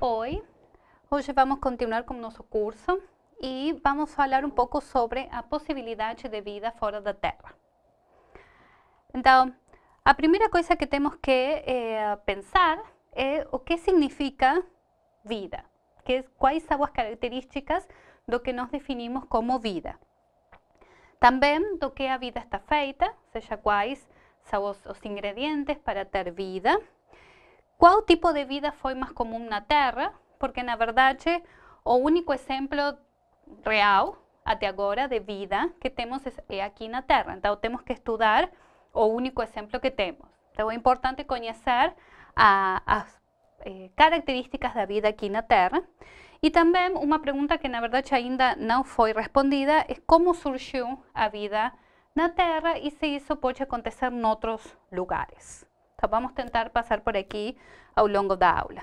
Oi, hoje vamos continuar com nosso curso e vamos falar um pouco sobre a possibilidade de vida fora da Terra. Então, a primeira coisa que temos que eh, pensar é o que significa vida, que, quais são as características lo que nos definimos como vida. También do que a vida está feita, seja quais são os, ingredientes para ter vida. ¿Cuál tipo de vida más común en na Terra? Porque, na verdade, o único ejemplo real até agora de vida que temos eh, aquí en na Terra. entonces temos que estudiar o único ejemplo que temos. Entonces es importante conhecer las eh, características de características da vida aqui na Terra E também uma pergunta que na verdade ainda não foi respondida é como surgiu a vida na Terra e se isso pode acontecer em outros lugares. Então vamos tentar passar por aqui ao longo da aula.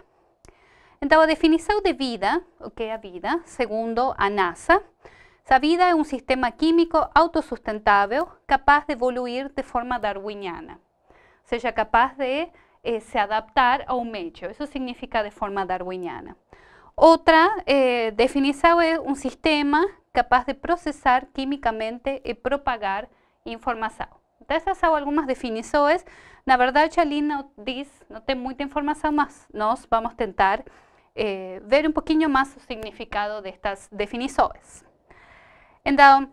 Então a definição de vida, o que é a vida, segundo a NASA, a vida é um sistema químico autossustentável capaz de evoluir de forma darwiniana, ou seja, capaz de eh, se adaptar ao meio. Isso significa de forma darwiniana. Otra, eh, definición es un sistema capaz de procesar químicamente y propagar información. Entonces, son algunas definiciones, la verdad, Chalina no dice no información más. Nos más nos vamos a intentar eh, ver un poquito más el significado de estas definiciones. Entonces,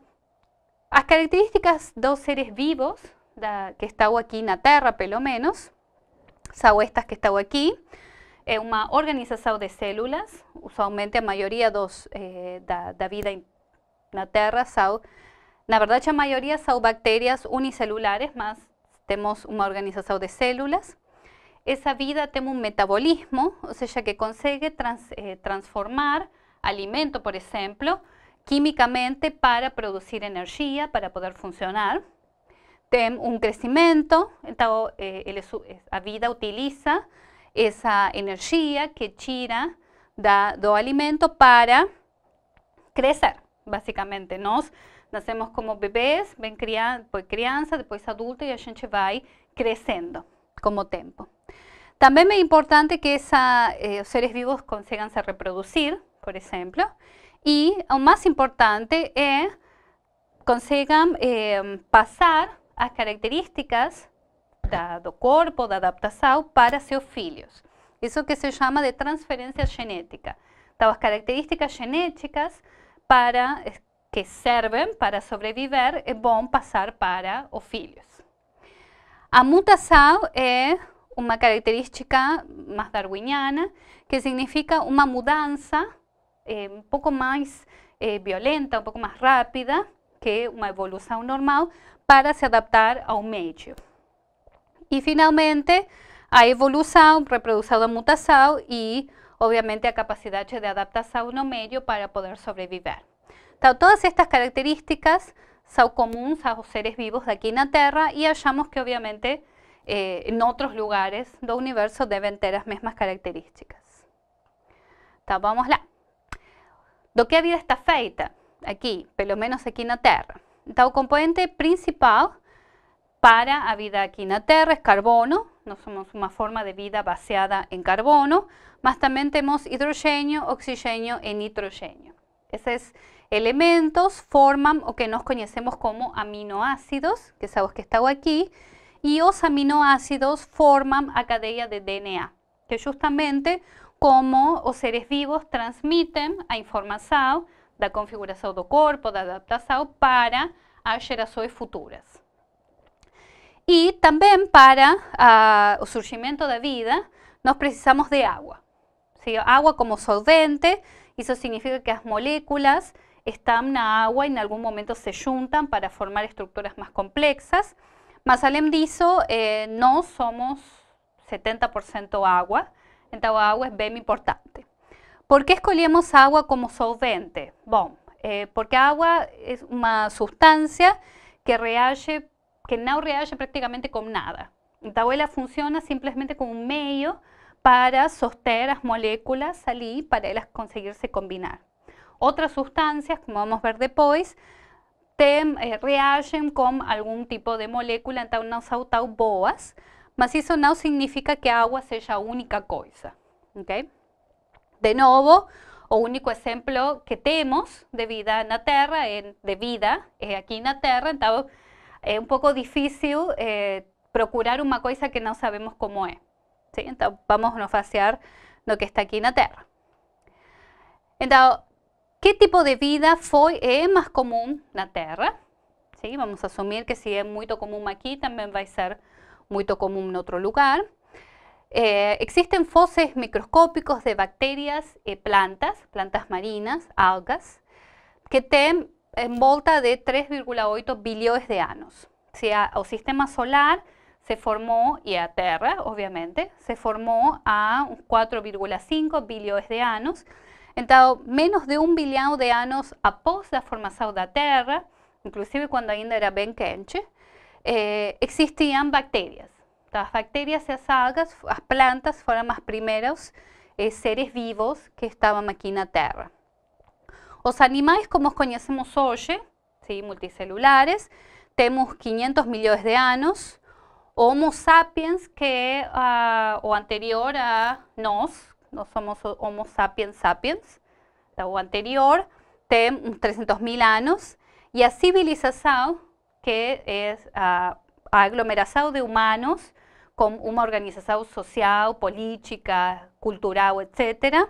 las características de dos seres vivos da, que aquí en la Terra, pelo menos, son estas que están aquí. Es eh, una organización de células, usualmente la mayoría de eh, da, da, vida Tierra, la são, na la a mayoría são bacterias unicelulares, más tenemos una organización de células. esa vida tiene un metabolismo, o sea que consigue eh, transformar alimento, por ejemplo, químicamente para producir energía, para poder funcionar. tiene un crecimiento, entonces eh, la vida utiliza esa energía que Chira da do alimento para crecer, básicamente. Nos nacemos como bebés, ven crian pues crianza después adulto y a gente va creciendo como tiempo. También es importante que esa, eh, los seres vivos consigan se reproducir, por ejemplo, y lo más importante es consigan eh, pasar las características da, do corpo, da adaptação para seus filhos. Isso que se chama de transferência genética. Então, as características genéticas para eh, que servem para sobreviver é bom passar para os filhos. A mutação é uma característica mais darwiniana, que significa uma mudança eh, um pouco mais eh, violenta, um pouco mais rápida que uma evolução normal para se adaptar ao meio. Y finalmente, a evolución, reproducción, mutación y, obviamente, a capacidad de a un medio para poder sobrevivir todas estas características comunes a los seres vivos de aquí en la Tierra y hallamos que, obviamente, eh, en otros lugares del universo deben tener las mismas características. vamos lá. Do que la vida está feita Aquí, pelo menos en la Terra? Tierra El componente principal para la vida aquí en la Tierra es carbono, no somos una forma de vida basada en carbono, mas también tenemos hidrógeno, oxígeno y nitrógeno. Esos elementos forman o que nos conocemos como aminoácidos, que sabes que están aquí, y los aminoácidos forman a cadena de DNA, que justamente como los seres vivos transmiten a información, da configuración de cuerpo, da adaptación para las hoy futuras. Y también para el ah, surgimiento de vida nos precisamos de agua. Agua como solvente, eso significa que las moléculas están en agua y en algún momento se juntan para formar estructuras más complejas. Más além disso, eh, no somos 70% agua, entonces agua es bien importante. ¿Por qué escolhemos agua como solvente? Bom, eh, porque agua es una sustancia que reage que no reage prácticamente con nada. La ella funciona simplemente como un medio para sostener las moléculas allí para ellas conseguirse combinar. Otras sustancias, como vamos a ver después, eh, reaccionan con algún tipo de molécula, entonces no son boas, mas eso no significa que agua sea la única cosa. De nuevo, el único ejemplo que tenemos de vida en la tierra, de vida, aquí en la tierra entonces es un poco difícil eh, procurar una cosa que no sabemos cómo es. Entonces, vamos a vaciar lo que está aquí en la Tierra. Entonces, ¿qué tipo de vida fue más común en la Tierra? ¿sí? Vamos asumir que si es muy común aquí, también va a ser muy común en otro lugar. Eh, existen fósiles microscópicos de bacterias y eh, plantas, plantas marinas, algas, que tienen en volta de 3,8 billones de años, o sea, o sistema solar se formó, y a Tierra obviamente, se formó a 4,5 billones de años, entonces menos de un billón de años após formación de la Terra, inclusive cuando ainda era bien quente, eh, existían bacterias, las bacterias y las algas, las plantas, fueron los primeros eh, seres vivos que aquí en la Terra. Los animales como os conocemos hoy, multicelulares, tenemos 500 millones de años. Homo sapiens, que ah, o anterior a nos, no somos Homo sapiens sapiens, o anterior tem uns 300 mil años. Y a civilização, que es a, ah, de humanos, con una organización social, política, cultural, etc.,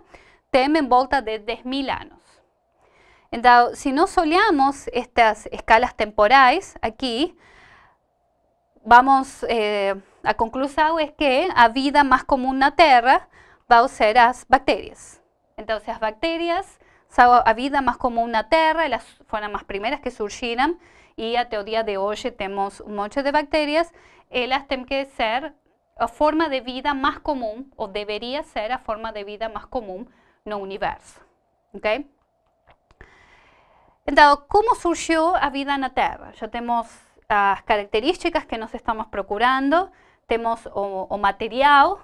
tem en volta de 10.000 mil entonces, si no soleamos estas escalas temporales, aquí, vamos eh, a conclusar es que la vida más común en Tierra va a ser las bacterias. Entonces, las bacterias son a vida más común la tierra las fueron las primeras que surgieron y hasta el día de hoy tenemos muchas de bacterias, ellas eh, tienen que ser la forma de vida más común, o debería ser la forma de vida más común no universo. ¿okay? Entonces, ¿cómo surgió la vida en la Terra? Ya tenemos las características que nos estamos procurando, tenemos o, material,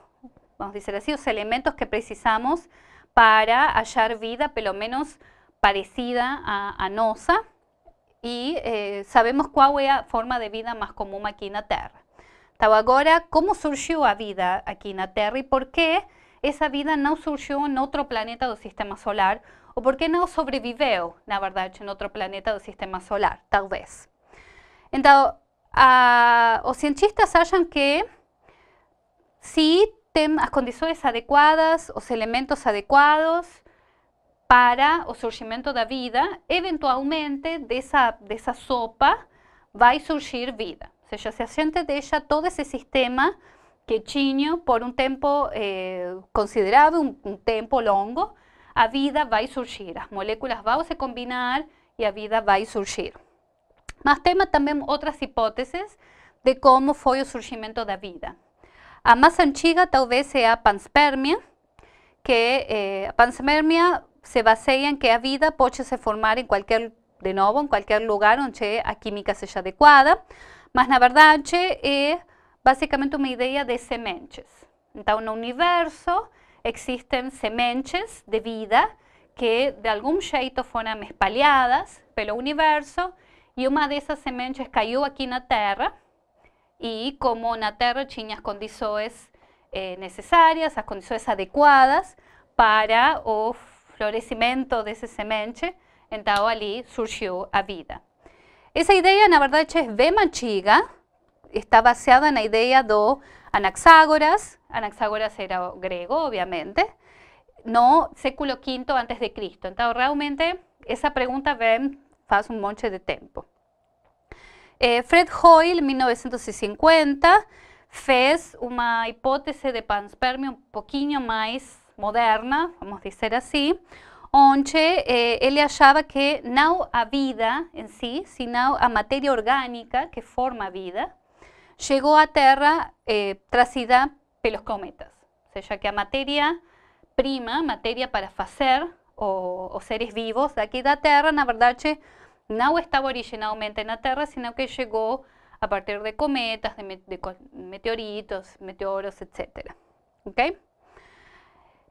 vamos decir así, los elementos que precisamos para hallar vida, pelo menos parecida a, a y eh, sabemos cuál es la forma de vida más común aquí en la Terra. Entonces, agora, ¿cómo surgió la vida aquí en la Terra y por qué esa vida no surgió en otro planeta del sistema solar o por qué não sobreviveu, na verdade, outro planeta do sistema solar, talvez. Então, os cientistas acham que se tem as condições adequadas, os elementos adequados para o surgimento da vida, eventualmente dessa, dessa sopa vai surgir vida. Ou seja, se a gente deixa todo esse sistema que chiño por um tempo eh, um tempo longo, a vida va a surgir. las moléculas van se combinar y a vida va a surgir. Más tema también otras hipótesis de cómo fue el surgimiento de la vida. A más antigua tal vez sea panspermia, que eh, panspermia se basa en que la vida puede se formar en cualquier de nuevo en cualquier lugar donde la química sea adecuada, mas la verdad es básicamente una idea de sementes. Entonces, un universo, existen semenches de vida que de algún jeito fueron espaliadas pelo universo y de esas esas sementes aquí en la tierra y como na Terra tierra condiciones eh, necesarias, las necesarias, adecuadas condiciones adecuadas para o de ese semenche entonces ali surgió a vida. Esa idea en verdade, es bem Machiga, está baseada la idea de Anaxágoras, Anaxágoras era griego, obviamente, no século V antes de Cristo. Entonces, realmente, esa pregunta ven, hace un monte de tiempo. Eh, Fred Hoyle, en 1950, fez una hipótesis de panspermia un poquito más moderna, vamos a decir así, donde eh, él él que no a vida en sí, sino a materia orgánica que forma vida, llegó a Tierra eh, tracida los cometas. O sea, ya que a materia prima, materia para hacer o, seres vivos de aquí da Terra, na verdade, no estaba originalmente la Terra, sino que llegó a partir de cometas, de, meteoritos, meteoros, etc. ¿Ok?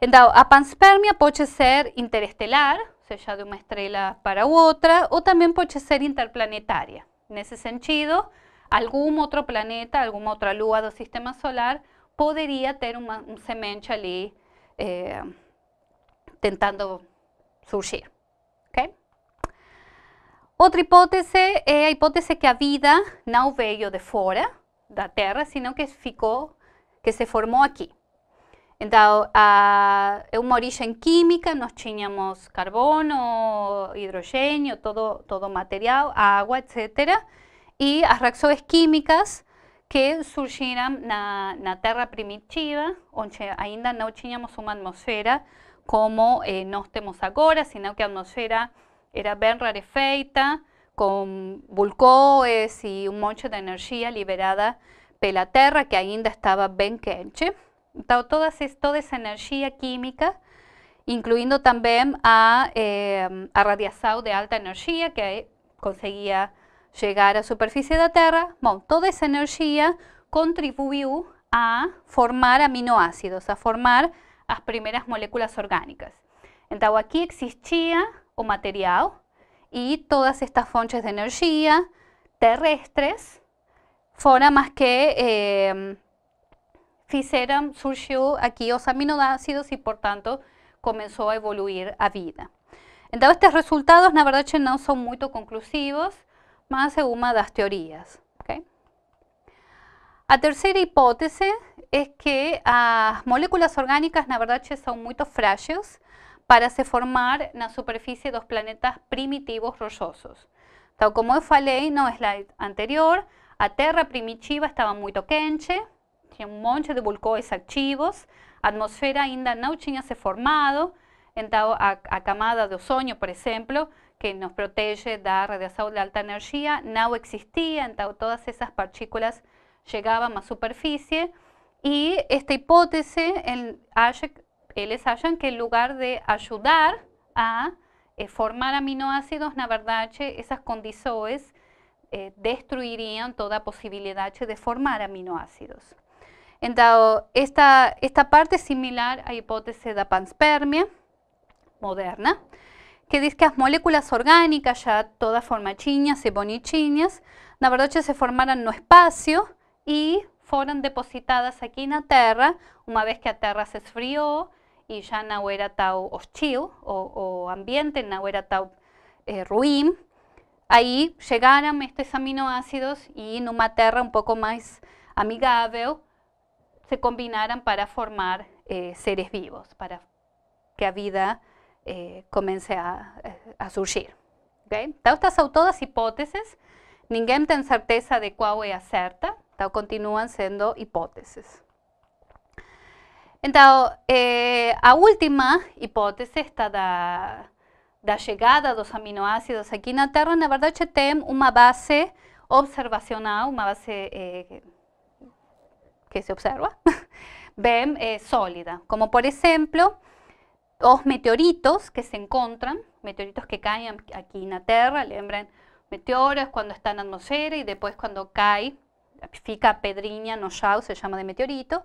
Entonces, a panspermia puede ser interestelar, o sea, de una estrella para otra, o también puede ser en ese sentido, algún otro planeta, alguma outra lua do sistema solar poderia ter uma, um semente ali é, tentando surgir. Okay? Outra hipótese é a hipótese que a vida não veio de fora da Terra, senão que ficou, que se formou aqui. Então, a, é uma origem química, nós tínhamos carbono, hidrogênio, todo, todo material, água, etc. E as reações químicas que surgieron en la terra primitiva, onde ainda no teníamos una atmósfera como eh, nós temos agora, sino que a atmosfera era bien rarefeita, con vulcões y e un um monte de energía liberada pela terra, que ainda estava bem quente. Então, toda esa energía química, incluindo también a, eh, de alta energía que conseguía llegar a superficie superficie de la Tierra, toda esa energía contribuyó a formar aminoácidos, a formar las primeras moléculas orgánicas. Entonces aquí existía o material y todas estas fuentes de energía terrestres fueron más que eh, aquí aquí los aminoácidos aminoácidos por tanto comenzó a evoluir a vida. Entonces estos resultados, na verdad, no son muy conclusivos, más según das teorías. ¿okay? A tercera hipótesis es que las ah, moléculas orgánicas na verdade, son muy frágiles para se formar superficie de los planetas primitivos rochosos. tal como es falei no slide anterior, a Terra primitiva estaba muy quente, tinha un monte de vulcões activos, la atmósfera ainda no se formado, entonces la camada de ozono, por ejemplo, que nos protege da radiación de alta energía, no existía, entonces todas esas partículas llegaban a la superficie y esta hipótese ellos hallan que en lugar de ayudar a eh, formar aminoácidos, na verdad esas condiciones eh, destruirían toda posibilidad de formar aminoácidos. Entonces esta, esta parte es similar hipótesis de la panspermia moderna, que dice que las moléculas orgánicas ya todas bonichinhas, la y na que se formaron en no espacio y fueron depositadas aquí en la Tierra, una vez que la Tierra se esfrió y ya no era tau hostil o, o ambiente, no era tau eh, ruim. ahí chegaram estos aminoácidos en una Terra un poco más amigable se combinaran para formar eh, seres vivos, para que la vida eh, comence a, a surgir. Okay? Então, estas são todas hipóteses, ninguém tem certeza de qual é a certa, então continuam sendo hipóteses. Então, eh, a última hipótese, esta da, da chegada dos aminoácidos aqui na Terra, na verdade tem uma base observacional, uma base eh, que se observa, bem eh, sólida. Como, por exemplo, los meteoritos que se encuentran, meteoritos que caen aquí en la Tierra, lembran, meteoros cuando están en la atmosfera y después cuando cae, fica pedriña, no se llama de meteorito.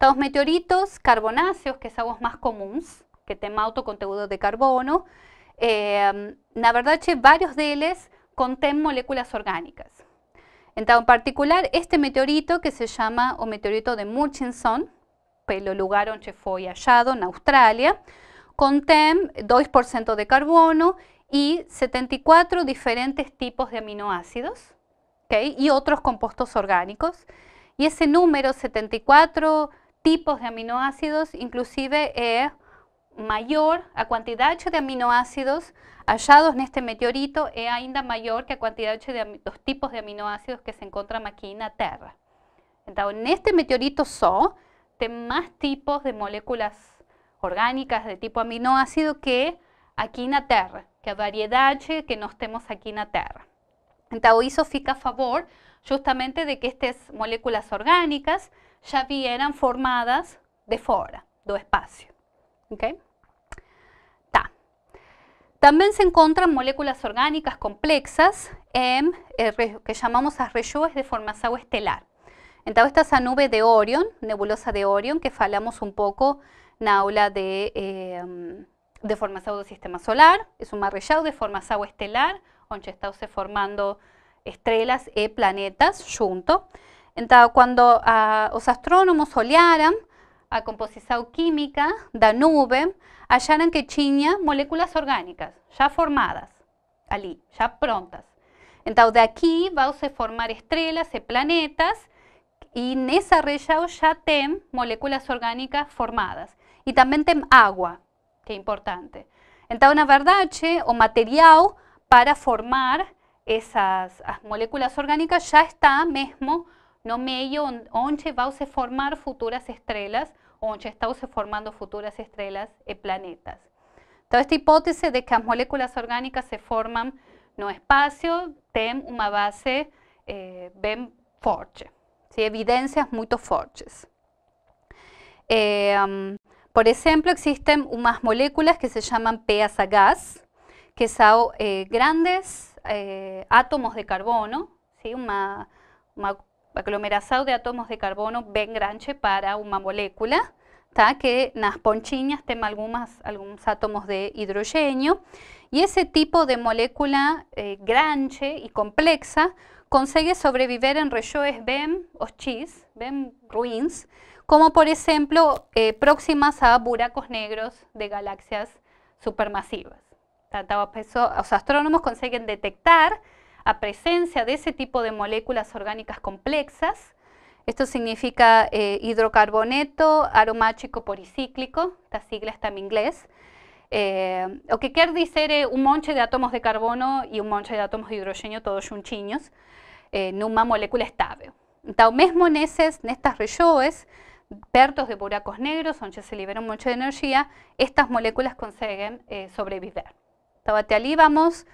Dos meteoritos carbonáceos, que son los más comunes, que tienen alto contenido de carbono. Eh, em, realidad varios de ellos contienen moléculas orgánicas. en particular, este meteorito que se llama o meteorito de Murchison, pelo pues lugar donde fue hallado en Australia, con 2% e de carbono y 74 diferentes tipos de aminoácidos y otros compuestos orgánicos. Y ese número, 74 tipos de aminoácidos, inclusive es mayor a cantidad de aminoácidos hallados en este meteorito es ainda mayor que a cantidad de, los tipos de aminoácidos que se en la Tierra. Entonces, en este meteorito SO, tiene más tipos de moléculas orgánicas de tipo aminoácido que aquí en la Tierra, que a variedad que nos temos en la Tierra. Entonces eso fica a favor justamente de que estas moléculas orgánicas ya vieran formadas de fuera, do espacio. También se encuentran moléculas orgánicas complejas eh, que llamamos as de formación estelar. Entonces esta es la nube de Orion, nebulosa de Orion, que falamos un poco la aula em, de, Formación de sistema solar, es un rejau de formación estelar, donde está se formando estrellas y planetas junto. Entonces, cuando ah, los astrónomos astrônomos a composición química la nube, hallaron que tenía moléculas orgánicas ya formadas allí, ya prontas. de aquí va a formar estrellas y planetas y en esa región ya tem moléculas orgánicas formadas y también tem agua, que es importante. Então, na verdade, o material para formar esas moléculas orgánicas ya está mismo no medio donde va a formar futuras estrellas, donde está formando futuras estrellas y planetas. entonces esta hipótesis de que las moléculas orgánicas se forman no espacio tiene una base eh, fuerte, forte, ¿sí? evidencias fortes. Eh, um, por ejemplo, existen unas moléculas que se llaman a gas, que son eh, grandes eh, átomos de carbono, ¿sí? una, de átomos de carbono bien grande para una molécula, que en las ponchiñas tienen algunos, átomos de hidrógeno, y ese tipo de molécula eh, grande y compleja consigue sobrevivir en rellos bien hostiles, bien ruins, como por ejemplo eh, próximas a buracos negros de galaxias supermasivas. Los astrónomos consiguen detectar la presencia de ese tipo de moléculas orgánicas complejas. Esto significa eh, hidrocarboneto aromático policíclico, esta sigla está en inglés, eh, o que quiere decir un monte de átomos de carbono y un monte de átomos de hidrógeno todos juntinhos, eh, en una molécula estable. Entonces, mismo en estas regiones, pertos de buracos negros, donde se libera mucha energía, estas moléculas consiguen eh, sobrevivir. sobreviver. Então, vamos,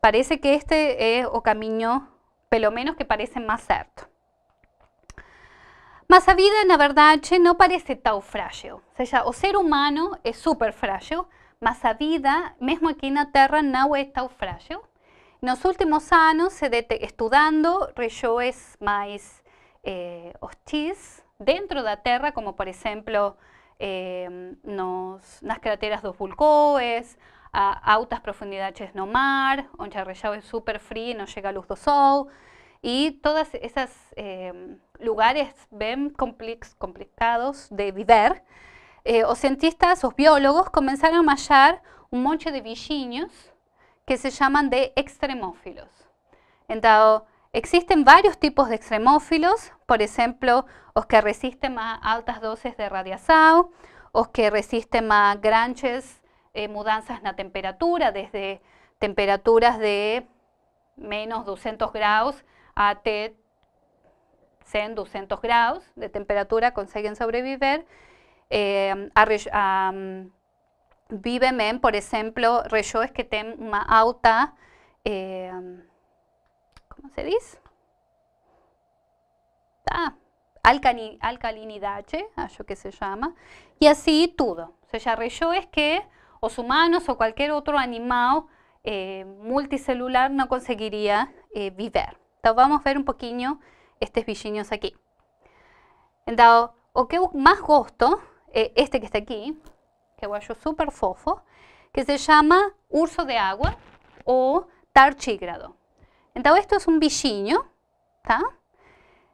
parece que este es eh, o camino, pelo menos que parece más cierto. Mas vida vida, la verdad no parece tan frágil. o sea, el ser humano es super frágil, mas vida, vida, mesmo en la Tierra, no es tan frágil. En los últimos años, estudiando estudiando, mais más eh, hostis, dentro de la tierra, como por ejemplo eh, em, las cráteras de dos vulcões, a altas profundidades no mar, donde el súper es súper frío y no a luz del sol. Y todos esos em, lugares bien complex, complicados de vivir, eh, los cientistas, los biólogos, comenzaron a hallar un monte de bichinhos que se llaman de extremófilos. Entonces, Existen varios tipos de extremófilos, por ejemplo, los que resisten más altas dosis de radiación, los que resisten más grandes eh, mudanzas en la temperatura, desde temperaturas de menos 200 grados a 100, 200 grados de temperatura consiguen sobrevivir. Eh, mm, viven por ejemplo, regiones que tienen una alta eh, se dice? Ah, alcalinidad, ah, yo que se llama, y así todo. O sea, ya es que los humanos o cualquier otro animal eh, multicelular no conseguiría eh, vivir. Entonces vamos a ver un poquito estos bichinhos aquí. Entonces, o que más gosto, eh, este que está aquí, que es yo súper fofo, que se llama urso de agua o tarchígrado. Entonces esto es un bichinho, ¿está?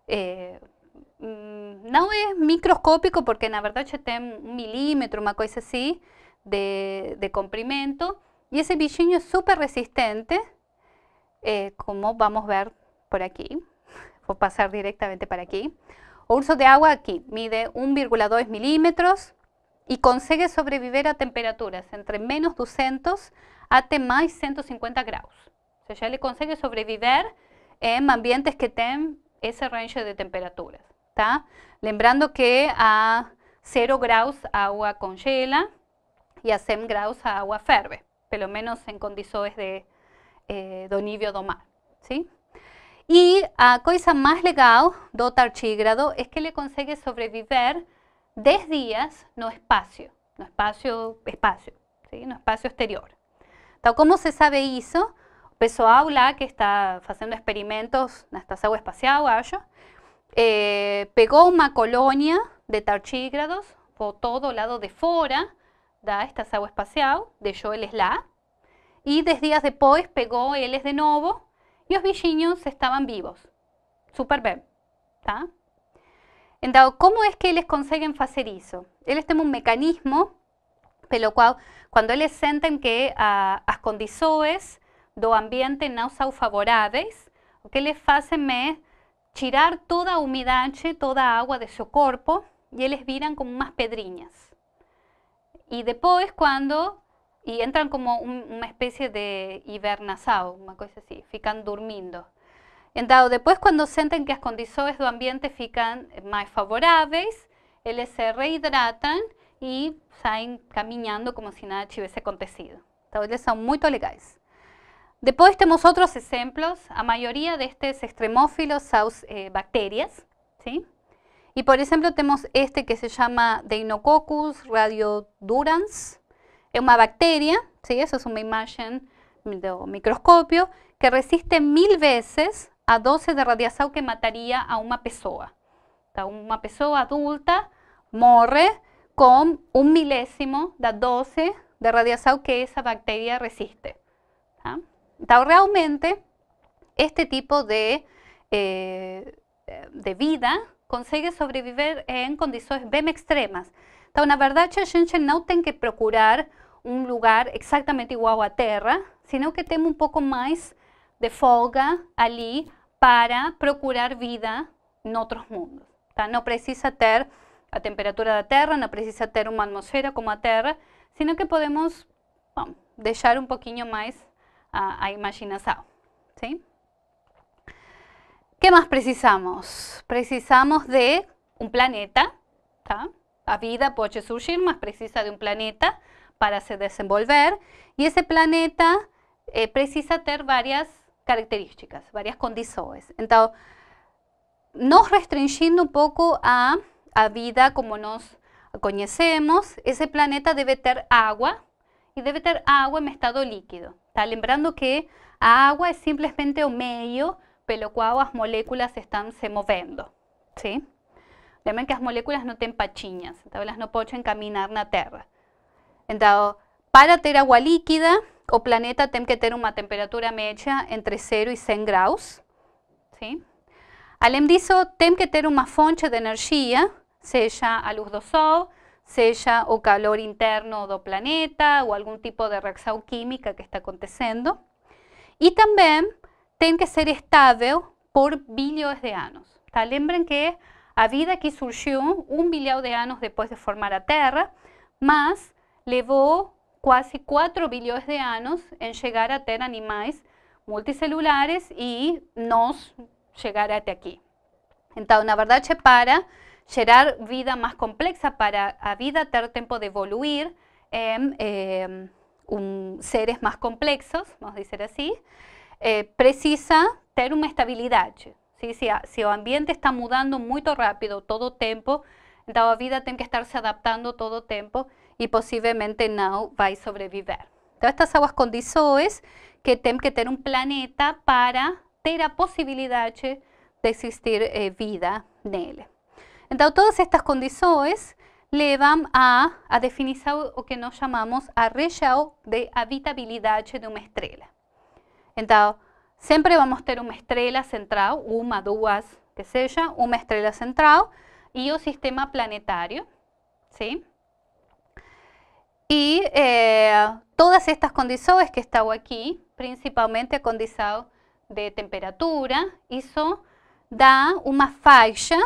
Eh, mm, no es microscópico porque en la verdad ya tiene un milímetro, una cosa así de, de comprimento. y ese bichinho es súper resistente, eh, como vamos a ver por aquí. Voy a pasar directamente para aquí. O uso de agua aquí mide 1,2 milímetros y consigue sobrevivir a temperaturas entre menos 200 hasta más 150 grados ya le consigue sobrevivir en ambientes que tienen ese rango de temperaturas. Lembrando que a 0 graus agua congela y a 100 graus agua ferve, pelo menos en condiciones de eh, o do mar. ¿sí? Y a cosa más legal do Tarchígrado es que le consigue sobrevivir 10 días no espacio, no espacio, espacio, ¿sí? no espacio exterior. ¿cómo como se sabe eso, peso aula que está haciendo experimentos en agua espacial, eh, pegó una colonia de Tarchígrados por todo lado de fora da aguas espacial, deixou la La, y días días después pegó es de nuevo y los bichinhos estaban vivos. Súper bien, tá? Entonces, ¿cómo es que ellos consiguen hacer eso? Ellos tienen un mecanismo pelo cual, cuando eles que a escondizóes, do ambiente no son favoráveis, o que les hacen es tirar toda humedad, toda agua de su corpo y ellos viran como unas pedrinhas. y después cuando y entran como una especie de hibernação, una cosa así, fican durmiendo. Entonces, después cuando sienten que las condiciones del ambiente fican más favorables, ellos se rehidratan y salen caminando como si nada hubiese acontecido. Entonces, ellos son muy legales. Después tenemos otros ejemplos, a de estos extremófilos son eh, y por ejemplo tenemos este que se llama Deinococcus radiodurans. es una bacteria, sí, eso es una imagen de microscopio, que resiste mil veces a dosis de radiación que mataría a una persona. Una una pessoa adulta morre con un milésimo de 12 de radiación que esa bacteria resiste realmente este tipo de, eh, de vida consigue sobrevivir en condiciones bem extremas. Entonces, la verdad a gente no que procurar un lugar exactamente igual a Tierra, sino que tiene un poco más de folga allí para procurar vida en otros mundos. No precisa tener la temperatura de Tierra, no precisa tener una atmósfera como a Tierra, sino que podemos dejar un poquito más a, a Imagina ¿sí? ¿Qué más precisamos? Precisamos de un planeta, la La vida puede surgir, más precisa de un planeta para se desenvolver y ese planeta eh, precisa tener varias características, varias condiciones. Entonces, nos restringiendo un poco a, la vida como nos conocemos. Ese planeta debe tener agua y debe tener agua en estado líquido. Está Lembrando que agua es simplemente un medio pero pelo cual las moléculas están se moviendo, sí. que las moléculas no tienen pachiñas, entonces no pueden caminar en la Tierra. Entonces, para tener agua líquida, o planeta tiene que tener una temperatura media entre 0 y 100 grados, sí. Além disso, tiene que tener una fonte de energía, sea a luz del sol, sea o calor interno do planeta o algún tipo de reacción química que está aconteciendo y también tiene que ser estable por billones de años. Lembren que la vida aquí surgió un billón de años después de formar la tierra, más llevó casi cuatro billones de años en llegar a tener animales multicelulares y nos llegar aquí. Entonces, una verdad se para Generar vida más compleja para la vida tener tiempo de evoluir en em, seres más complejos, vamos a decir así, eh, precisa tener una estabilidad. Si el ambiente está mudando muy rápido todo el tiempo, entonces la vida tiene que estarse adaptando todo tiempo y posiblemente no va a sobrevivir. Entonces estas aguas condizoes que tienen que tener un planeta para tener la posibilidad de existir eh, vida vida él. Então, todas estas condições levam a, a definição o que nós chamamos a região de habitabilidade de uma estrela. Então, sempre vamos ter uma estrela central, uma, duas, que seja, uma estrela central e o sistema planetário, sim? E eh, todas estas condições que estão aqui, principalmente a de temperatura, isso dá uma faixa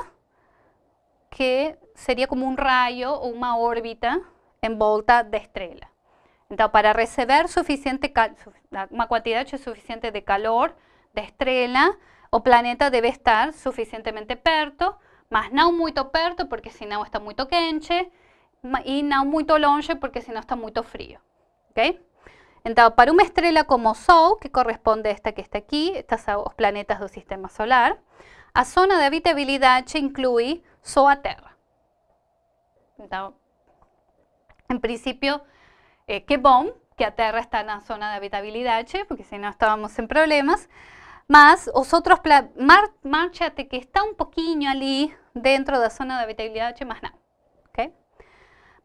que sería como un rayo o una órbita en volta de estrella. Entonces, para recibir suficiente una cantidad suficiente de calor de estrella, o planeta debe estar suficientemente perto, más no muy perto porque si no está muy quente, y no muy longe porque si no está muy frío. ¿okay? Entonces, para una estrella como Sol, que corresponde a esta que está aquí, estos los planetas del sistema solar, a zona de habitabilidad incluye SOA Terra. Tierra. Entonces, en principio, eh, que bom que a Terra está la zona de h, porque si no estábamos en problemas, mas os outros, mar, que está un pouquinho allí dentro de la zona de habitabilidad mas más ¿ok?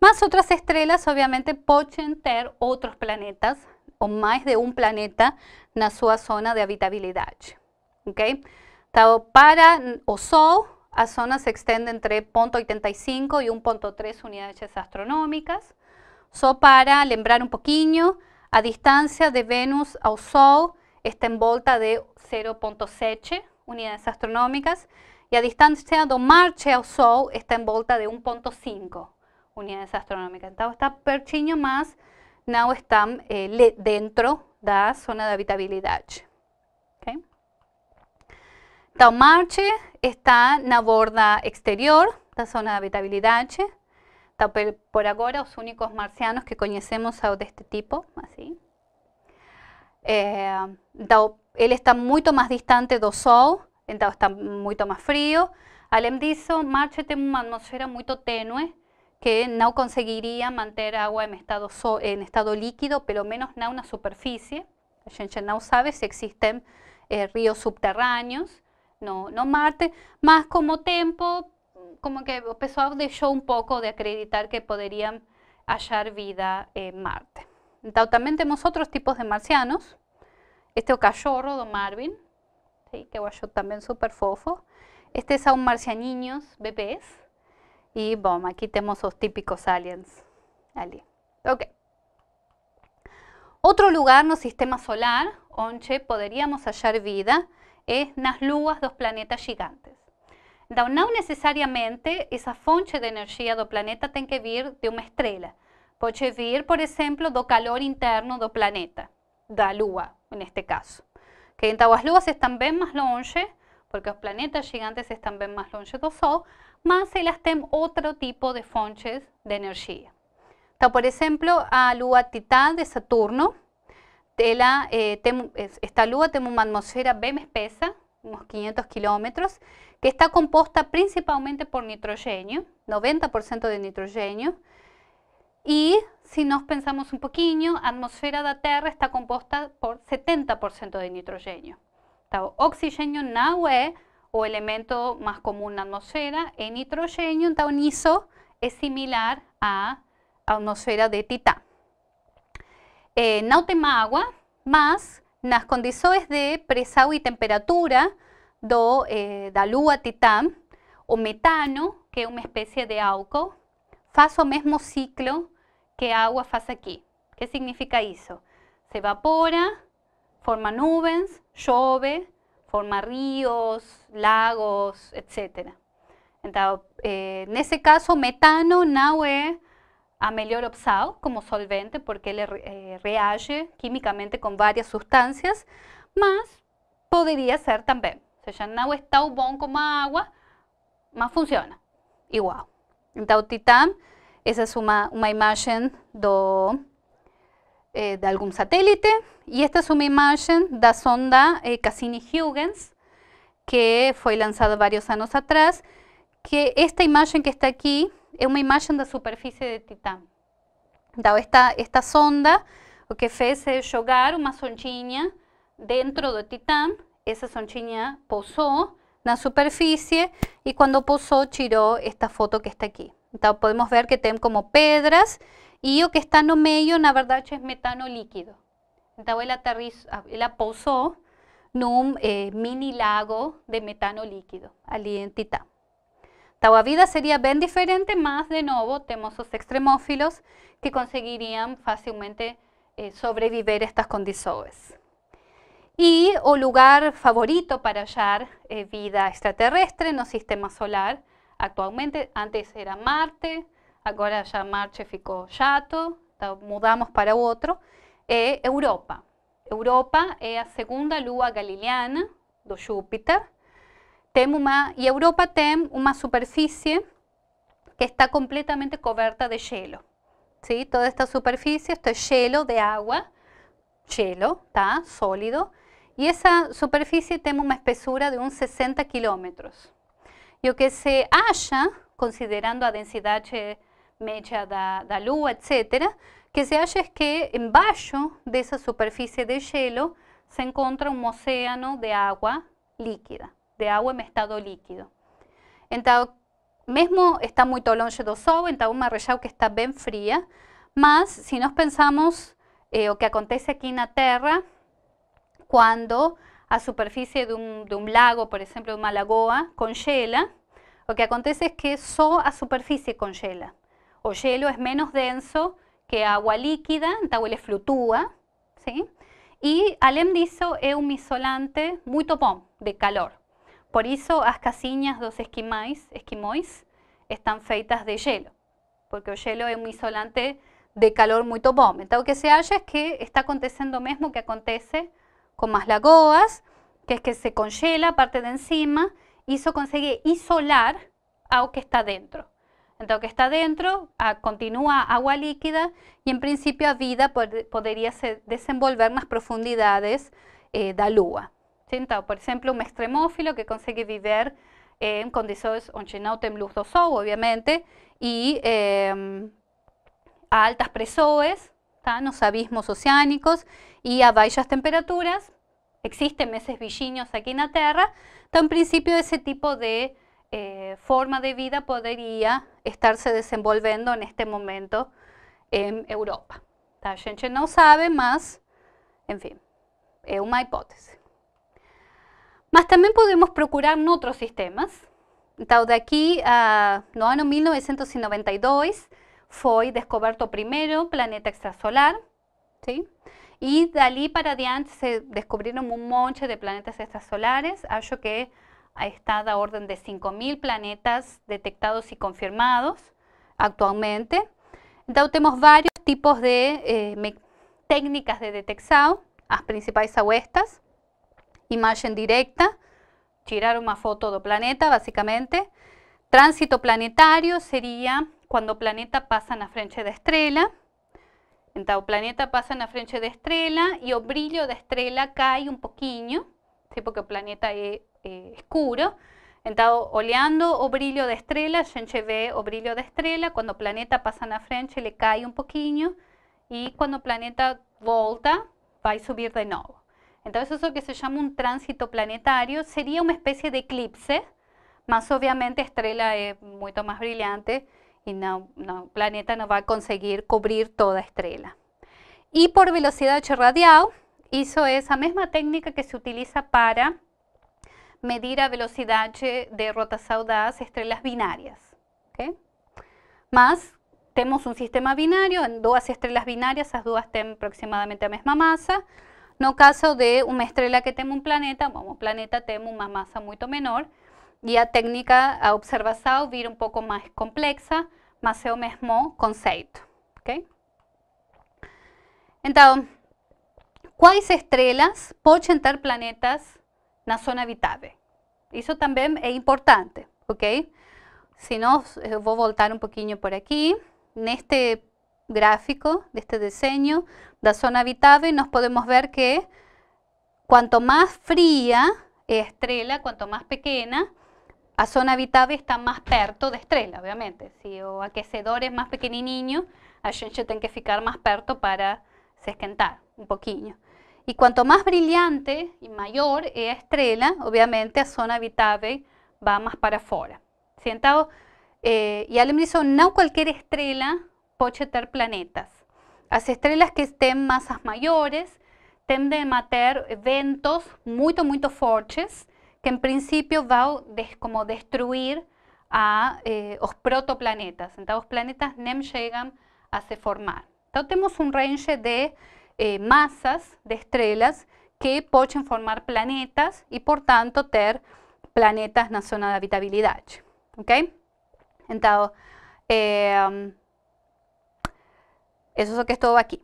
Mas otras estrellas, obviamente, pueden ter otros planetas, o más de un planeta, na sua zona de habitabilidad. ¿ok? Entonces para o Sol, a zonas se extiende entre 0.85 y 1.3 unidades astronómicas. Solo para lembrar un poquito, a distancia de Venus al Sol está en volta de 0.7 unidades astronómicas y a distancia de Marte al Sol está en volta de 1.5 unidades astronómicas. Entonces está perchiño más, no está eh, dentro dentro la zona de habitabilidad. Marche está en la borda exterior la zona de habitabilidad, por ahora los únicos marcianos que son de este tipo, eh, Él está mucho más distante do Sol, entonces está mucho más frío. Além disso, Marche tiene una atmósfera muy tenue que no conseguiría mantener agua en estado, líquido, em estado líquido, pero menos en na superficie. A gente no sabe si existen eh, ríos subterráneos, no, no Marte, más como tiempo, como que empezó pessoal yo un poco de acreditar que podrían hallar vida en Marte. también tenemos otros tipos de marcianos. Este es o cachorro do Marvin, ¿sí? que también también também super fofo. este un marcianinhos, bebés, y bom, aquí tenemos los típicos aliens ali. Ok. Otro lugar no sistema solar onche, podríamos hallar vida es nas lúas dos planetas gigantes. Entonces, necesariamente necesariamente esa fonte de energía do planeta tiene que vir de una estrella. Puede vir, por ejemplo, do calor interno do planeta, da en este caso. Que en as luas están más más longe, porque los planetas gigantes están bem más longe do Sol, más elas tienen otro tipo de fuentes de energía. Entonces, por ejemplo, a lua Titán de Saturno, eh, esta lúa tiene una atmósfera bien espesa, unos 500 kilómetros, que está compuesta principalmente por nitrógeno, 90% de nitrógeno. Y si nos pensamos un poquito, la atmósfera la Tierra está compuesta por 70% de nitrógeno. el oxígeno no es o elemento más común en la atmósfera, en nitrógeno, entonces eso es similar a la atmósfera de Titán eh, não agua, más, mas de presagua y e temperatura do, eh, da lua o metano, que es una especie de álcool, faz o mesmo ciclo que agua agua faz aqui. significa eso? Se evapora, forma nubes, llueve, forma ríos, lagos, etc. Entonces, eh, ese caso, metano no es a opsal como solvente porque le reage eh, químicamente con varias sustancias, más podría ser o Se llama no está bon como agua más funciona igual. entonces Titan, esa es una imagen eh, de algún satélite y esta es una imagen de la sonda eh, Cassini-Huygens que fue lanzada varios años atrás, que esta imagen que está aquí es una imagen de la superficie de Titán. Dado esta, esta sonda, lo que fez llegar jogar una sondinha dentro de Titán, esa sonchinha sondinha posó la superficie y cuando posó tiró esta foto que está aquí. Entonces podemos ver que tiene como pedras y lo que está no medio na verdad es metano líquido. Então, ela, aterriz, ela ah, posó un eh, mini lago de metano líquido, allí en Titán vida sería bien diferente, más de nuevo tenemos los extremófilos que conseguirían fácilmente eh, sobrevivir estas condiciones. Y o lugar favorito para hallar eh, vida extraterrestre en no sistema solar, actualmente antes era Marte, ahora ya Marte ficou chato, mudamos para otro, eh, Europa. Europa es la segunda lua galileana de Júpiter, y e Europa tem una superficie que está completamente coberta de hielo. ¿sí? Toda esta superficie, está es hielo de agua, hielo, está sólido, y esa superficie tiene una espesura de unos 60 kilómetros. Y lo que se halla, considerando la densidad media de la luz, etc., que se halla es que bajo de esa superficie de hielo se encuentra un océano de agua líquida de agua en estado líquido. Então, mesmo está muy longe do sol, então uma que está bien fría. Más si nos pensamos lo eh, que acontece aquí na Terra, cuando a superficie de un de lago, por ejemplo de uma lagoa, congela, o que acontece es que so a superfície congela. O hielo es menos denso que agua líquida, então ele flutua, sim? Y além disso é um isolante muy bom de calor. Por eso, las casinhas dos esquimais, esquimois, están feitas de hielo, porque el hielo es un isolante de calor muy bom. Entonces o que se halla es que está aconteciendo lo mesmo que acontece con las lagoas, que es que se congela parte de encima, y eso consigue isolar ao que está dentro. Entonces lo que está dentro continúa agua líquida y en principio a vida podría poderia se desenvolver nas profundidades eh, de da lúa. Por ejemplo, un extremófilo que consigue vivir en eh, condiciones donde no luz do sol, obviamente, y a em, altas presiones, en los abismos oceánicos, y a bajas temperaturas. Existen meses villiños aquí en la Tierra, entonces en principio ese tipo de eh, forma de vida podría estarse desenvolviendo en este momento en Europa. La gente no sabe, más, en fin, es una hipótesis. Mas también podemos procurar en otros sistemas. de aquí, a, no año 1992, fue descubierto primero planeta extrasolar, Y de allí para adelante se descubrieron un monte de planetas extrasolares. Acho que está a orden de 5.000 planetas detectados y confirmados actualmente. Entonces, tenemos varios tipos de eh, técnicas de detección, las principales son estas imagen directa, tirar una foto de planeta, básicamente, Tránsito planetario sería cuando planeta pasa en la frente de estrella, entonces planeta pasa en la frente de estrella y o brillo de estrella cae un poquito, porque el planeta e, e, es oscuro, escuro. oleando, oleando o de de estrella, a gente o brillo de estrella, cuando planeta planeta en la frente, le cae un poquito y cuando planeta volta, va a subir de nuevo. Entonces eso que se llama un tránsito planetario sería una especie de eclipse, más obviamente estrella es mucho más brillante y no, planeta no va a conseguir cubrir toda estrella. Y por velocidad radial hizo esa misma técnica que se utiliza para medir a velocidad de rotación de estrellas binarias. Okay? Más, tenemos un sistema binario, en dos estrellas binarias, las dos tienen aproximadamente la misma masa, no caso de una estrella que tiene un planeta, como planeta tiene una masa mucho menor y la técnica, a observación vira un poco más compleja, mas o mesmo concepto, ok? estrellas ¿cuáles estrellas pueden tener planetas la zona habitable? Eso también es importante, ok? Si no, eh, voy a voltar un poquito por aquí. En este gráfico, de este diseño, la zona habitable nos podemos ver que cuanto más fría estrella, cuanto más pequeña, a zona habitable está más perto de estrella, obviamente. Si o aquecedor es más niño a yo tiene que ficar más perto para se esquentar un poquito. Y cuanto más brillante y mayor es estrella, obviamente a zona habitable va más para fora. Y eh, y no cualquier estrella puede tener planetas las estrellas que estén masas mayores tienden a tener eventos muy muy fuertes que en principio van des, como destruir a, eh, los protoplanetas. entonces los planetas nem llegan a se formar. Entonces tenemos un range de eh, masas de estrellas que pueden formar planetas y por tanto tener planetas en la zona de habitabilidad Ok? entonces eh, eso es lo que es todo aquí.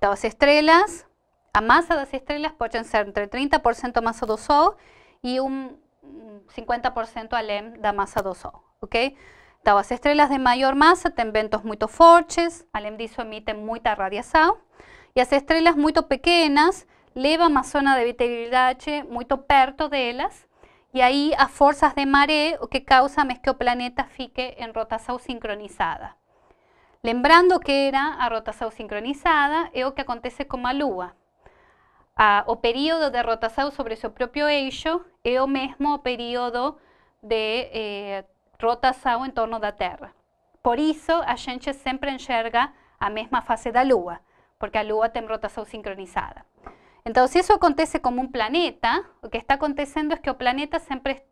Las estrellas, a de las estrellas pueden ser entre 30% masa 2 o y un 50% alem da masa 2 o ok? tabas estrellas de mayor masa vientos ventos muy fortes, de disso emite mucha radiación, y las estrellas muy pequeñas llevan una zona de muy muy perto de ellas, y ahí a fuerzas de maré o que causa es que el planeta fique en rotación sincronizada. Lembrando que era a rotação sincronizada é o que acontece com a Lua. Ah, o período de rotação sobre seu próprio eixo é o mesmo período de eh, rotação em torno da Terra. Por isso, a gente sempre enxerga a mesma fase da Lua, porque a Lua tem rotação sincronizada. Então, se isso acontece como um planeta, o que está acontecendo é que o planeta sempre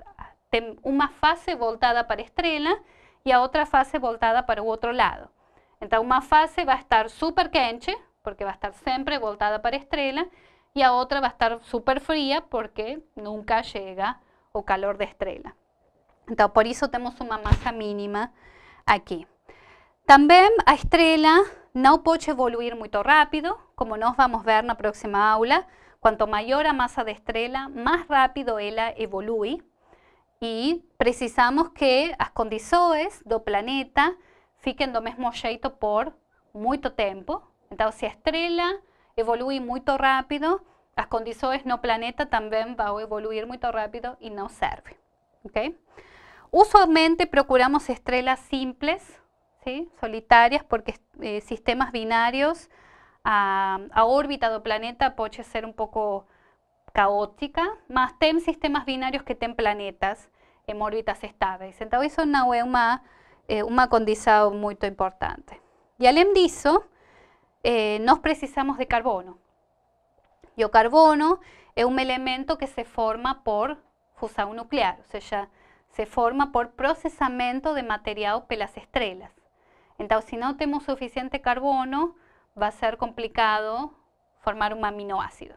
tem uma fase voltada para a estrela e a outra fase voltada para o outro lado. Entonces, una fase va a estar súper quente, porque va a estar siempre voltada para estrella y a otra va a estar súper fría, porque nunca llega o calor de estrella. Entonces, por eso tenemos una masa mínima aquí. También a estrella no puede evoluir muy rápido, como nos vamos a ver en la próxima aula. Cuanto mayor la masa de estrella, más rápido ella evoluye. Y precisamos que las condiciones do planeta fiquen do mesmo jeito por mucho tiempo entonces si la estrela evolui muito rápido, las condiciones no planeta también também a evoluir muy rápido y e no serve. Okay? Usualmente procuramos estrellas simples, solitarias, porque eh, sistemas binarios a, órbita do planeta puede ser un poco caótica, Más tem sistemas binarios que tem planetas en órbitas estables, entonces isso não é uma eh, un muy importante. Y al disso, eh, nos precisamos de carbono. Y el carbono es un elemento que se forma por fusión nuclear, o sea, se forma por procesamiento de material las estrellas. Entonces, si no tenemos suficiente carbono, va a ser complicado formar un aminoácido.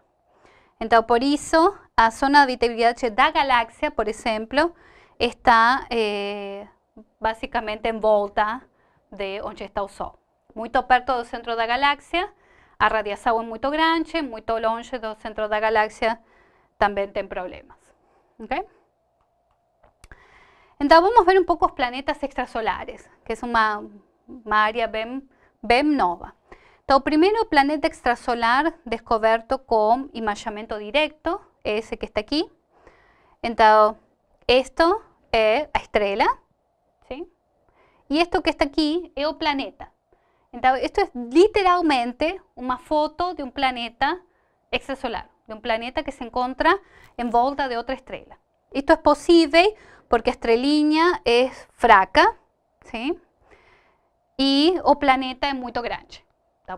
Entonces, por eso, a zona de de la galaxia, por ejemplo, está eh, básicamente en volta de donde está el Sol. muy perto do centro da galaxia a radiação é muito grande, muito longe do centro da galaxia también tem problemas. Okay? Então vamos ver un pouco os planetas extrasolares, que es una área bem, bem nova. Então o primeiro planeta extrasolar descoberto con imaginamento direto é esse que está aquí Então, esto é a estrela, y esto que está aquí es o planeta. Entonces, esto es literalmente una foto de un planeta extrasolar, de un planeta que se encuentra en volta de otra estrella. Esto es posible porque la es es fraca, y Y o planeta es muy grande.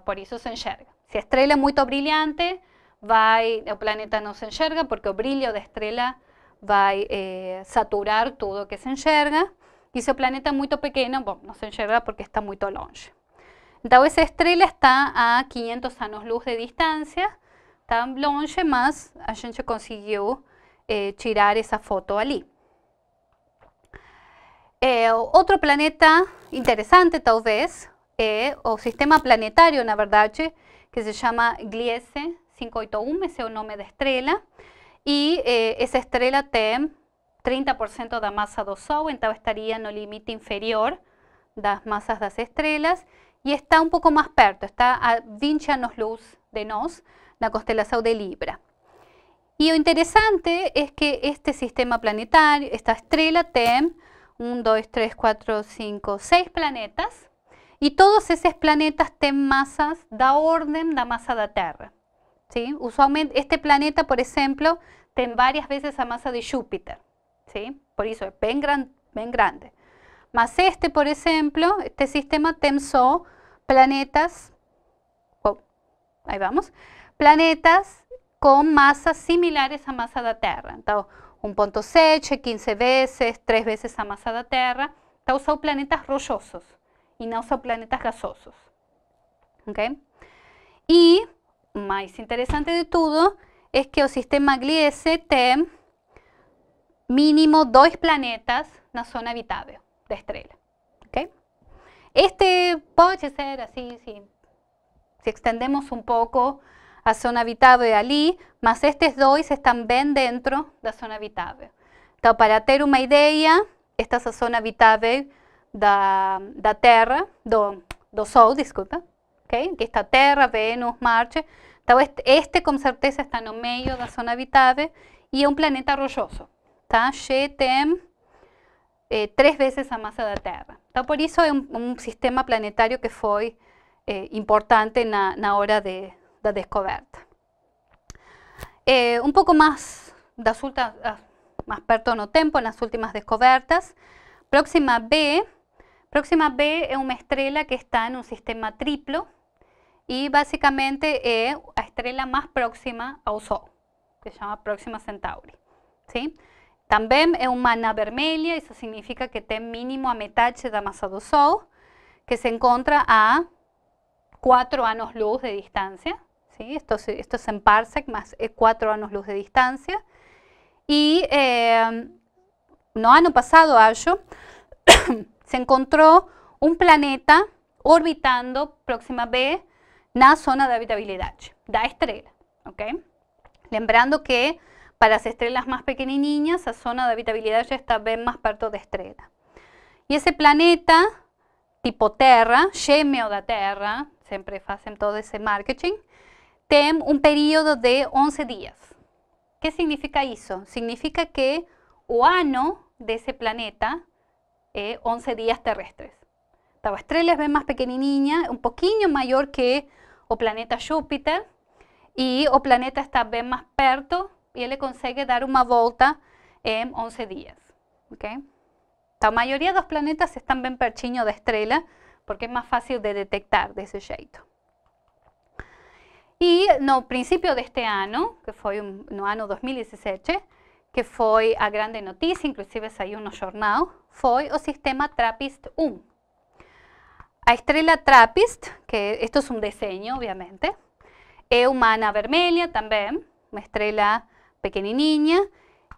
por eso se enxerga. Si estrella es muy muy brillante, el el planeta no se enxerga porque brillo de estrella va va eh, saturar todo que se enxerga y ese planeta muy pequeño, bueno, no se llega porque está muy longe. Entonces, esa estrella está a 500 años luz de distancia, tan longe, más, a gente consiguió eh, tirar esa foto allí. Eh, otro planeta interesante, tal vez, eh, o sistema planetario, en verdad, que se llama Gliese 581, ese es el nombre de estrella, y eh, estrella estrella tem 30% de masa masa do Sol, estaría en el límite inferior de las masas de las estrellas y está un poco más perto, está a 20 luz de nós, la constelación de Libra. Y lo interesante es que este sistema planetario, esta estrella, tiene 1, 2, 3, 4, 5, 6 planetas y todos esos planetas tienen masas, da orden da masa da Terra. ¿sí? Usualmente este planeta, por ejemplo, tiene varias veces la masa de Júpiter. Por eso es bien, grande. Más este, por ejemplo, este sistema TEMSO, planetas, oh, ahí vamos, planetas con masas similares a masa de Tierra. Un punto 1.7, 15 veces, 3 veces a masa la Tierra. tierra. son planetas rollosos y no son planetas gasosos. Y y más interesante de todo es que el sistema Gliese tem mínimo dos planetas la zona habitable de estrela. Okay? Este puede ser así, si extendemos un poco a zona habitable de allí, más estos dos están bien dentro la zona habitable. para tener una idea, esta es la zona habitable de la Tierra, do, Sol, disculpa, okay? que está Tierra, Venus, Marte. Este, este, con certeza está en medio de la zona habitable y es un planeta rolloso está tem eh, tres veces la masa de la Tierra Por eso es un sistema planetario que fue eh, importante en la hora de, la descoberta. Eh, un poco más ah, más más últimas, tiempo perto no en las últimas descubiertas Próxima B, Próxima B es una estrella que está en un sistema triplo y básicamente es la estrella más próxima ao Sol, que se llama Próxima Centauri. sí también es una um maná vermelha, eso significa que tiene mínimo a metade de masa del Sol, que se encuentra a cuatro años luz de distancia. ¿sí? Esto, es, en parsec, más cuatro años luz de distancia. Y eh, no año pasado, se encontró un planeta orbitando Próxima B la zona de habitabilidad, da estrella, ¿ok? Lembrando que para las estrellas más pequeñas, esa zona de habitabilidad ya está bien más perto de estrella. Y ese planeta tipo Terra, o da Terra, siempre hacen todo ese marketing, tem un periodo de 11 días. ¿Qué significa eso? Significa que o ano ese planeta es 11 días terrestres. Estaba estrellas más más un un un mayor que o planeta Júpiter, y o planeta está bien más perto él le consigue dar una vuelta en 11 días la mayoría de los planetas están bien pertinho de estrella porque es más fácil de detectar de ese jeito. Y no de este año que fue un no año 2017, que fue a grande noticia inclusive hay unos jornal, fue el sistema TRAPPIST-1. A estrella TRAPPIST, que esto es un diseño obviamente, es humana vermelia también una estrella pequeña niña,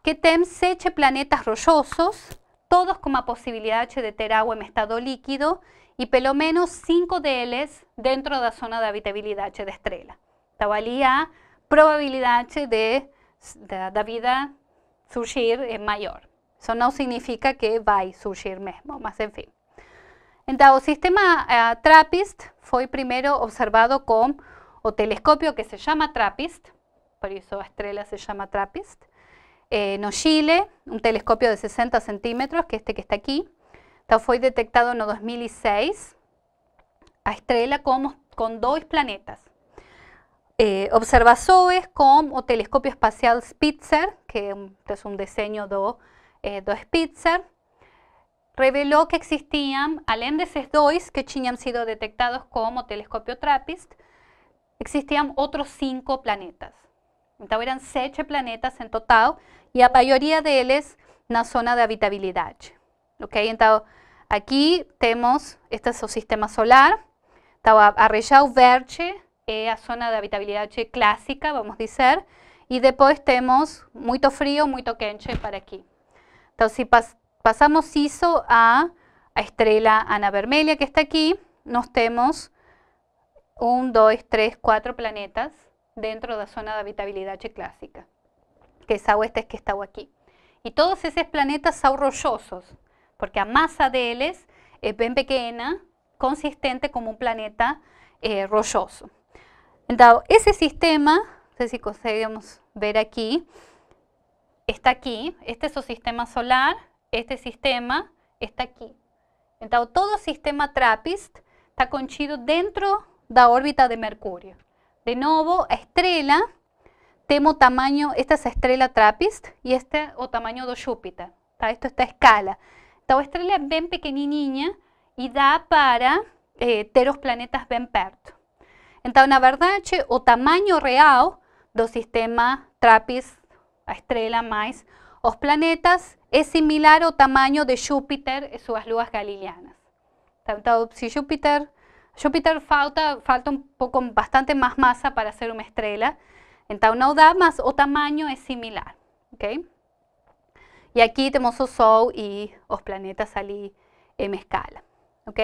que tem 7 planetas rollosos, todos con la posibilidad de tener agua en estado líquido y pelo menos cinco ellos dentro de la zona de habitabilidad de estrella. Entonces, valía probabilidad probabilidad de, la vida surgir es mayor. Eso no significa que va a surgir más en fin. Entonces, el sistema eh, TRAPPIST fue primero observado con o telescopio que se llama TRAPPIST, por eso Estrella se llama TRAPPIST. Eh, en Chile, un telescopio de 60 centímetros, que este que está aquí, fue detectado en 2006 a Estrella con, con dos planetas. Eh, con el telescopio telescopio espacial Spitzer, que es un diseño de eh, Spitzer, reveló que existían, além esos dos que han sido detectados como telescopio telescopio TRAPPIST, existían otros cinco planetas entonces eran sete planetas en em total y e mayoría de maioria en na zona de habitabilidad Ok? Então aqui temos, este é sistema solar. Então a, verde es a zona de habitabilidad clásica vamos a decir, y después temos muito frío, muito quente para aquí, entonces pasamos pas, a, a estrella Ana Vermelha que está aquí nos temos 1, um, 2, tres cuatro planetas dentro de la zona de habitabilidad clásica. que este es este que está aquí y todos esos planetas son rollosos porque masa de ellos es bien pequeña consistente como un planeta eh, rolloso entonces ese sistema, no sé si conseguimos ver aquí está aquí, este es su sistema solar, este sistema está aquí entonces todo sistema TRAPPIST está conchido dentro de la órbita de Mercurio de novo Estrella, Temo tamaño, esta es Estrella Trappist y este o tamaño de Júpiter. ¿tá? Esto esta escala. Esta Estrella es bien pequenininha y da para eh, ter planetas bien perto. Então, na verdade, o tamaño real del sistema TRAPPIST, a estrella mais os planetas, es similar al tamaño de Júpiter en sus luas galileanas. tanto si Júpiter Júpiter falta, falta un poco, bastante más masa para ser una estrella, en no da, más o tamaño es similar, ok? Y aquí tenemos el Sol y os planetas allí en escala, ok?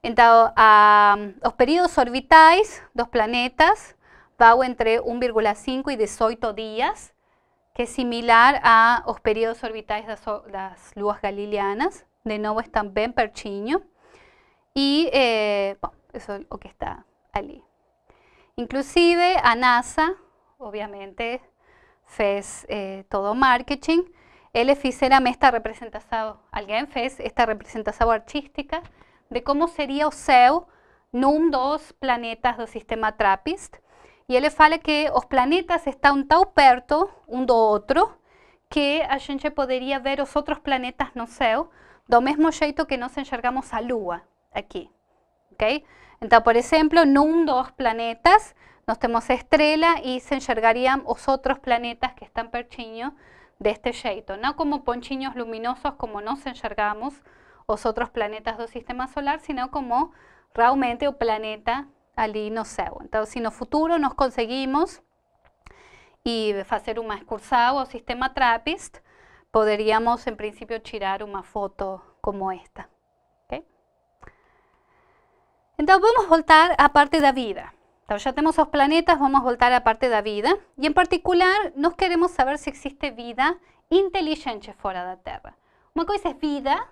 los um, os períodos dos planetas va entre 1,5 y 18 días, que es similar a los periodos orbitales de las luas galileanas. De nuevo están bien pertinho. Y eh, eso es lo que está allí. Inclusive a NASA, obviamente, fez eh, todo marketing. Él hizo esta representación, alguien fez esta representación artística de cómo sería oseo num dos planetas del sistema TRAPPIST. Y él fala que os planetas están tan perto un do otro, que a gente podría ver os otros planetas no céu do mesmo jeito que nos enxergamos a Lua aquí. ¿okay? Entonces, por ejemplo, un dos planetas, nos tenemos estrella y se encargarían los otros planetas que están perchiño de este jeito, no como ponchiños luminosos como nos encargamos los otros planetas del sistema solar, sino como realmente o planeta ali no Entonces, si en el futuro nos conseguimos y hacer una excursión al sistema TRAPPIST, podríamos en principio tirar una foto como esta. Entonces, vamos a voltar a parte la vida. Ya tenemos los planetas, vamos a voltar a parte la vida. Y en particular, nos queremos saber si existe vida inteligente fuera de la Tierra. Una cosa es vida,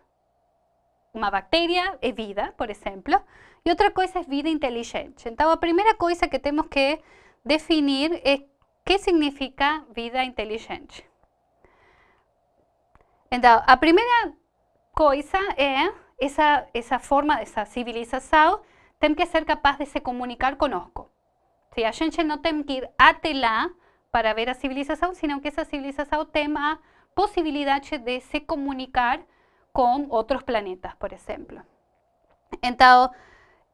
una bacteria es vida, por ejemplo, y otra cosa es vida inteligente. Entonces, la primera cosa que tenemos que definir es qué significa vida inteligente. Entonces, la primera cosa es esa esa forma, esa civilización, tem que ser capaz de se comunicar conosco. Si A gente no tem que ir a tela para ver a civilización, sino que esa civilización tiene la posibilidad de se comunicar con otros planetas, por ejemplo. Entonces,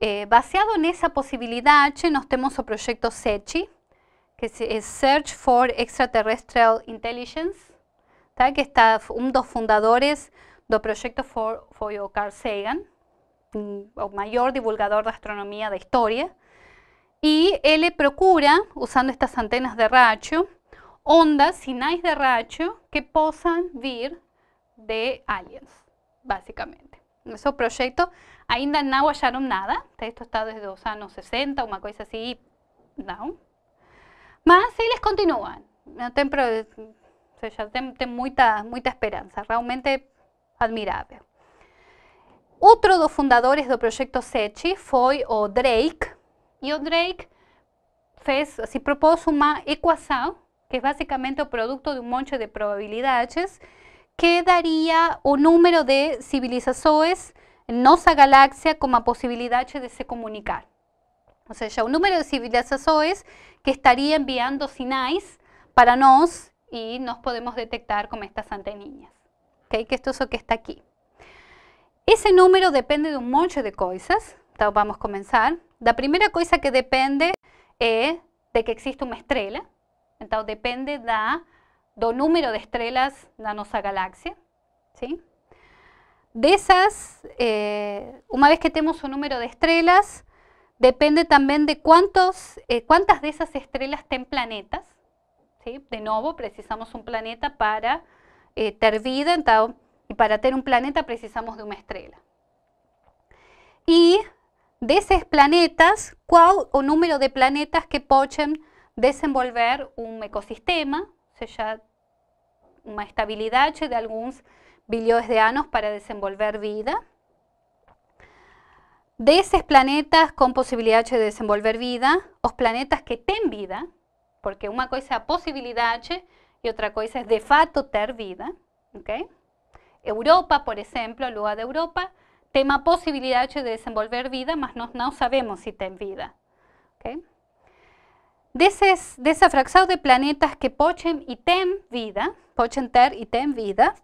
eh, baseado en esa posibilidad, nos tenemos el proyecto SETI, que es Search for Extraterrestrial Intelligence, tá? que está de dos fundadores del proyecto for Carl Sagan o mayor divulgador de astronomía de historia. Y él le procura, usando estas antenas de racho, ondas, sinais de racho, que posan vir de aliens, básicamente. Ese proyecto ainda no hallaron nada, esto está desde los años 60, una cosa así, no. Mas ellos continúan, no tem, esperanza, realmente admirable de los fundadores del proyecto SETI fue o Drake, y o Drake fez, assim, propuso que es básicamente el producto de un monte de probabilidades, que daría un número de civilizaciones en nuestra galaxia como posibilidad posibilidad de se comunicar. O sea, un número de civilizaciones que estaría enviando sinais para nos y nos podemos detectar como estas anteniñas. Okay? Que esto es lo que está aquí. Ese número depende de un montón de cosas. entonces vamos a comenzar. La primera cosa que depende es eh, de que existe una estrella. entonces depende da, do número de estrellas de nuestra galaxia. De esas, eh, una vez que tenemos un número de estrellas, depende también de cuántos eh, de esas estrellas tienen planetas. ¿sí? De nuevo, precisamos un planeta para eh, tener vida. Entonces y para tener un planeta precisamos de una estrella y de esos planetas, es o número de planetas que pueden desenvolver ecosistema, o sea una estabilidad de algunos billones de años para desenvolver vida. De esos planetas con posibilidad de desenvolver vida, los planetas que tienen vida, porque una cosa es posibilidad posibilidad y otra cosa es de facto tener vida, ok? Europa, por ejemplo, el lugar de Europa, tema a de desenvolver vida, mas no no sabemos si tiene vida. De ese esa de planetas que pochen y tem vida, pochen ter y vida,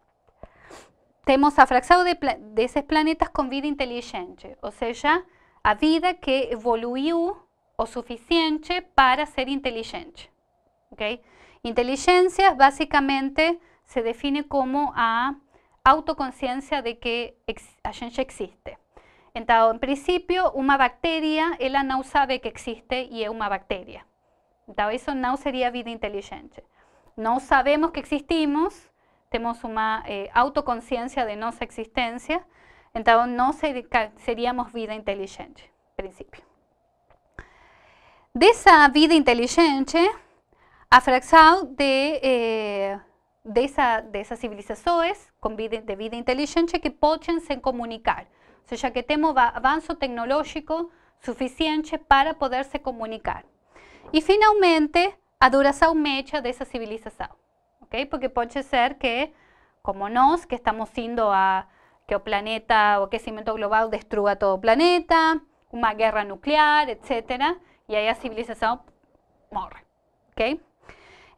tenemos a de, esos planetas con vida inteligente, o sea, a vida que evoluyó o suficiente para ser inteligente. Inteligencia básicamente se define como a autoconciencia de que la gente existe. entonces en principio, una bacteria, ella no sabe que existe y es una bacteria entonces eso no sería vida inteligente. no sabemos que existimos, tenemos una eh, autoconciencia de nuestra existencia entonces no seríamos vida inteligente, principio. De esa vida inteligente, a de, eh, de esas civilizaciones de vida inteligente que pueden se comunicar. o sea que tenemos avance tecnológico suficiente para poderse comunicar. y finalmente, a duración mecha de esa civilización, Porque puede ser que, como nos que estamos indo a que el planeta, o que el crecimiento global destruya todo el planeta, una guerra nuclear, etc. y ahí la civilización morre.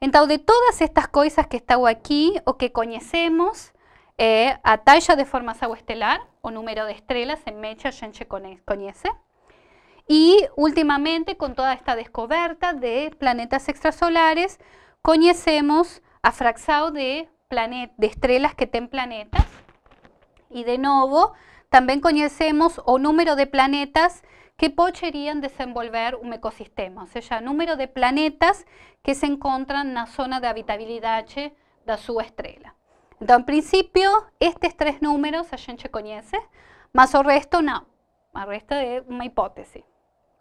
Entonces, de todas estas cosas que estão aquí, o que conocemos eh, a talla de formação estelar, o número de estrellas, en mecha a gente conoce, y ultimamente, toda esta descoberta de planetas extrasolares, conocemos a fraxao de, estrellas que tienen planetas. y de nuevo, también conocemos o número de planetas que podrían desenvolver un ecosistema, o sea número de planetas que se encuentran en la zona de habitabilidad de su estrella. Entonces, en principio, estos tres números a gente conoce, más el resto no, el resto es una hipótesis.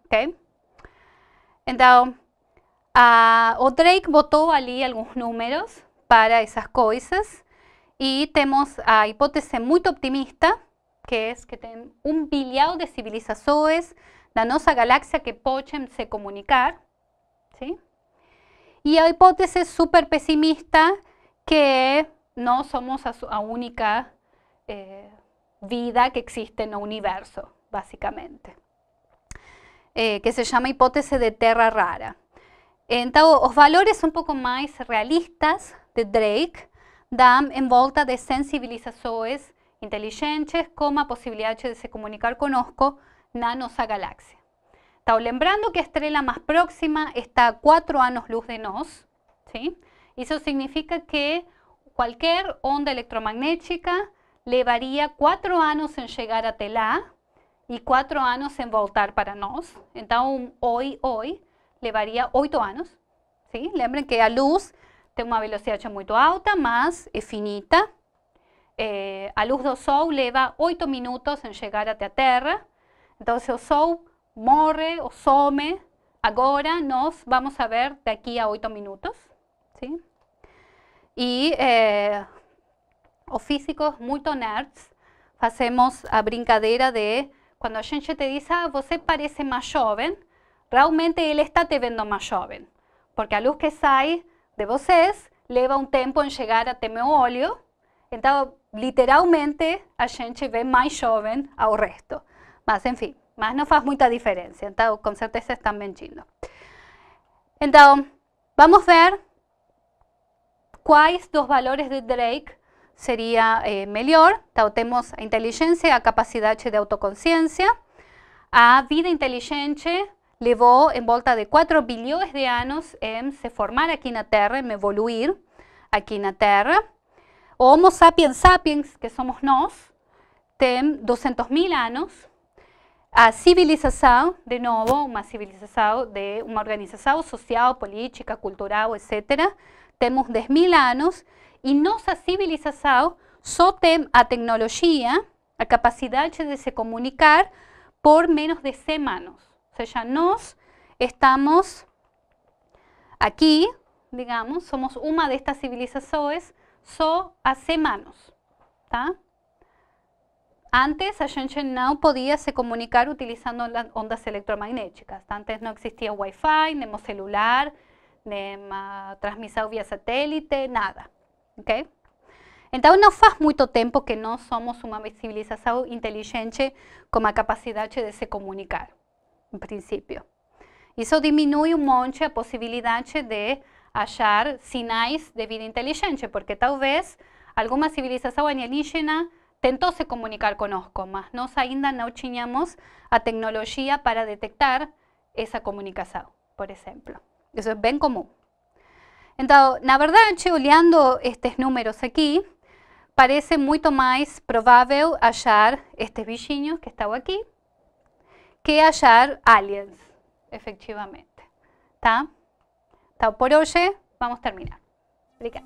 Ok? Entonces, ah, Drake votó allí algunos números para esas cosas y tenemos a hipótesis muy optimista, que es que tienen un billado de civilizaciones de nuestra galaxia que pueden se comunicar, ¿sí? y hipótesis súper super que no somos la única eh, vida que existe en el universo, básicamente, eh, que se llama hipótesis de tierra rara. Entonces, los valores un poco más realistas de Drake dan en volta de sensibilizaciones inteligentes como la posibilidad de se comunicar conosco nanos a galaxia. lembrando que la estrella más próxima está a cuatro años luz de nos, ¿sí? eso significa que cualquier onda electromagnética le varía cuatro años en llegar a telá y cuatro años en voltar para nós. Entonces, hoy, hoy, levaría 8 años. ¿sí? Lembren que la luz tiene una velocidad muito alta, más es finita. eh, a luz do sol leva 8 minutos em chegar até a Terra. Então, se o sol morre ou some, agora nós vamos a ver daqui a 8 minutos. Sim? E eh, os físicos muito nerds fazemos a brincadeira de quando a gente te diz, ah, você parece mais jovem, realmente ele está te vendo mais jovem. Porque a luz que sai de vocês leva um tempo em chegar até meu olho. Então, literalmente a gente ve más joven, al resto. Mas, en fin, no faz mucha diferencia, entonces, con certeza están mentindo. Entonces, vamos a ver cuáles dos valores de Drake serían eh, Tenemos a inteligencia, a capacidad de autoconciencia. a vida inteligente, llevó en volta de 4 billones de años en se formar aquí en la Tierra, en evoluir aquí en la Tierra. Homo sapiens sapiens, que somos nos, tenemos 200.000 años, a civilização, de nuevo, una civilização, de uma organização social, política, cultural, etc. tenemos 10.000 años, y nos nossa civilização só tem a tecnología, a capacidad de se comunicar por menos de semanas. O sea, ya nós estamos aquí, digamos, somos una de estas civilizaciones só as semanas, tá? Antes a gente não podia se comunicar utilizando ondas eletromagnéticas. Tá? Antes não existia Wi-Fi, nem celular, nem transmissão via satélite, nada, ok? Então, não faz muito tempo que nós somos uma civilização inteligente com a capacidade de se comunicar, em princípio. Isso diminui um monte a possibilidade de hallar sinais de vida inteligente, porque tal vez alguna civilización alienígena intentó se comunicar nosotros, mas nós ainda no teníamos a tecnología para detectar esa comunicación, por ejemplo. Eso es bien común. Entonces, na verdade, olhando estos números aquí, parece mucho más probable hallar estos bichinhos que estão aquí que hallar aliens, efectivamente. está? Hasta por hoy vamos a terminar. Obrigada.